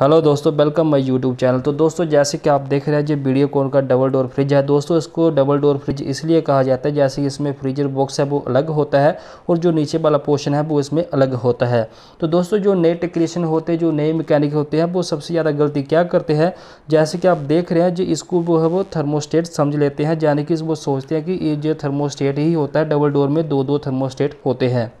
hello दोस्तों welcome my YouTube channel तो दोस्तों जैसे कि आप देख रहे हैं जो वीडियो कॉल का डबल डोर फ्रिज है दोस्तों इसको डबल डोर फ्रिज इसलिए कहा जाता है जैसे कि इसमें फ्रीजर बॉक्स है वो अलग होता है और जो नीचे वाला पोर्शन है वो इसमें अलग होता है तो दोस्तों जो नए टेक्नीशियन होते हैं जो नए मैकेनिक होते हैं वो सबसे ज़्यादा गलती क्या करते हैं जैसे कि आप देख रहे हैं जो इसको वो है वो थर्मोस्टेट समझ लेते हैं यानी कि वो सोचते हैं कि ये जो थर्मोस्टेट ही होता है डबल डोर में दो दो थर्मोस्टेट होते हैं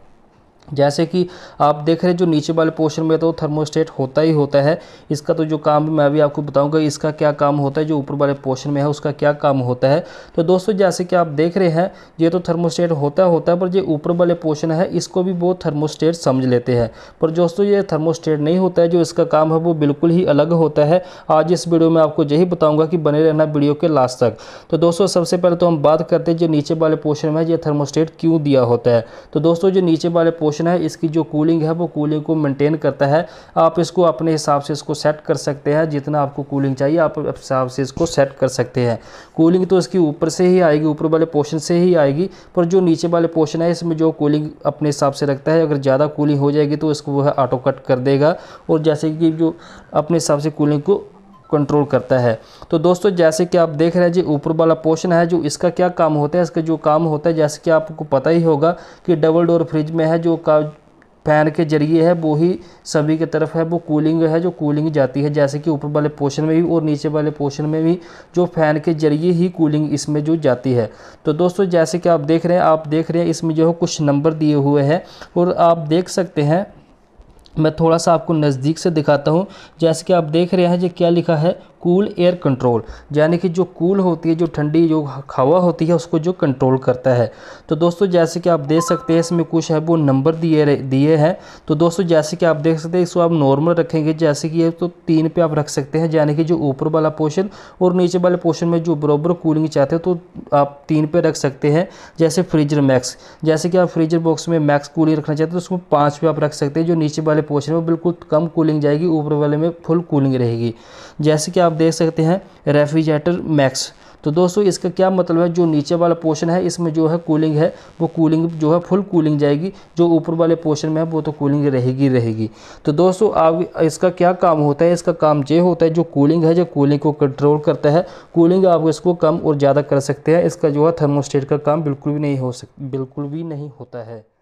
जैसे कि आप देख रहे हैं जो नीचे वाले पोर्शन में तो थर्मोस्टेट होता ही होता है इसका तो जो काम मैं अभी आपको बताऊंगा इसका क्या काम होता है जो ऊपर वाले पोर्शन में है उसका क्या काम होता है तो दोस्तों जैसे कि आप देख रहे हैं ये तो थर्मोस्टेट होता होता है पर ये ऊपर वाले पोर्शन है इसको भी वो थर्मोस्टेट समझ लेते हैं पर दोस्तों ये थर्मोस्टेट नहीं होता है जो इसका काम है वो बिल्कुल ही अलग होता है आज इस वीडियो में आपको यही बताऊँगा कि बने रहना वीडियो के लास्ट तक तो दोस्तों सबसे पहले तो हम बात करते हैं जो नीचे वाले पोर्शन में ये थर्मोस्टेट क्यों दिया होता है तो दोस्तों जो नीचे वाले पोर्शन मोशन है इसकी जो कूलिंग है वो कूलिंग को मेंटेन करता है आप इसको अपने हिसाब से इसको सेट कर सकते हैं जितना आपको कूलिंग चाहिए आप हिसाब से इसको सेट कर सकते हैं कूलिंग तो इसकी ऊपर से ही आएगी ऊपर वाले पोर्शन से ही आएगी पर जो नीचे वाले पोर्शन है इसमें जो कूलिंग अपने हिसाब से रखता है अगर ज़्यादा कूलिंग हो जाएगी तो इसको वह ऑटो कट कर देगा और जैसे कि जो अपने हिसाब से कूलिंग को कंट्रोल करता है तो दोस्तों जैसे कि आप देख रहे हैं जी ऊपर वाला पोर्शन है जो इसका क्या काम होता है इसका जो काम होता है जैसे कि आपको पता ही होगा कि डबल डोर फ्रिज में है जो का फैन के जरिए है वो ही सभी की तरफ है वो कूलिंग है जो कूलिंग जाती है जैसे कि ऊपर वाले पोर्शन में भी और नीचे वाले पोर्शन में भी जो फैन के जरिए ही कूलिंग इसमें जो जाती है तो दोस्तों जैसे कि आप देख रहे हैं आप देख रहे हैं इसमें जो है कुछ नंबर दिए हुए हैं और आप देख सकते हैं मैं थोड़ा सा आपको नज़दीक से दिखाता हूँ जैसे कि आप देख रहे हैं जो क्या लिखा है कूल एयर कंट्रोल यानी कि जो कूल होती है जो ठंडी जो हवा होती है उसको जो कंट्रोल करता है तो दोस्तों जैसे कि आप देख सकते हैं इसमें कुछ है वो नंबर दिए दिए हैं तो दोस्तों जैसे कि आप देख सकते हैं इसको आप नॉर्मल रखेंगे जैसे कि ये तो तीन पे आप रख सकते हैं यानी कि जो ऊपर वाला पोर्शन और नीचे वाले पोर्शन में जो बराबर कूलिंग चाहते हो तो आप तीन पे रख सकते हैं जैसे फ्रीजर मैक्स जैसे कि आप फ्रीजर बॉक्स में मैक्स कूलिंग रखना चाहते हो तो उसमें पाँच पे आप रख सकते हैं जो नीचे वाले पोर्शन में बिल्कुल कम कूलिंग जाएगी ऊपर वाले में फुल कूलिंग रहेगी जैसे कि आप देख सकते हैं रेफ्रिजरेटर मैक्स तो दोस्तों इसका क्या मतलब है जो नीचे वाला पोर्शन है इसमें जो है कूलिंग है वो कूलिंग जो है फुल कूलिंग जाएगी जो ऊपर वाले पोर्शन में है वो तो कूलिंग रहेगी रहेगी तो दोस्तों आप इसका क्या काम होता है इसका काम ये होता है जो कूलिंग है जो कूलिंग को कंट्रोल करता है कूलिंग आप इसको कम और ज़्यादा कर सकते हैं इसका जो है थर्मोस्टेट का काम बिल्कुल भी नहीं हो सक बिल्कुल भी नहीं होता है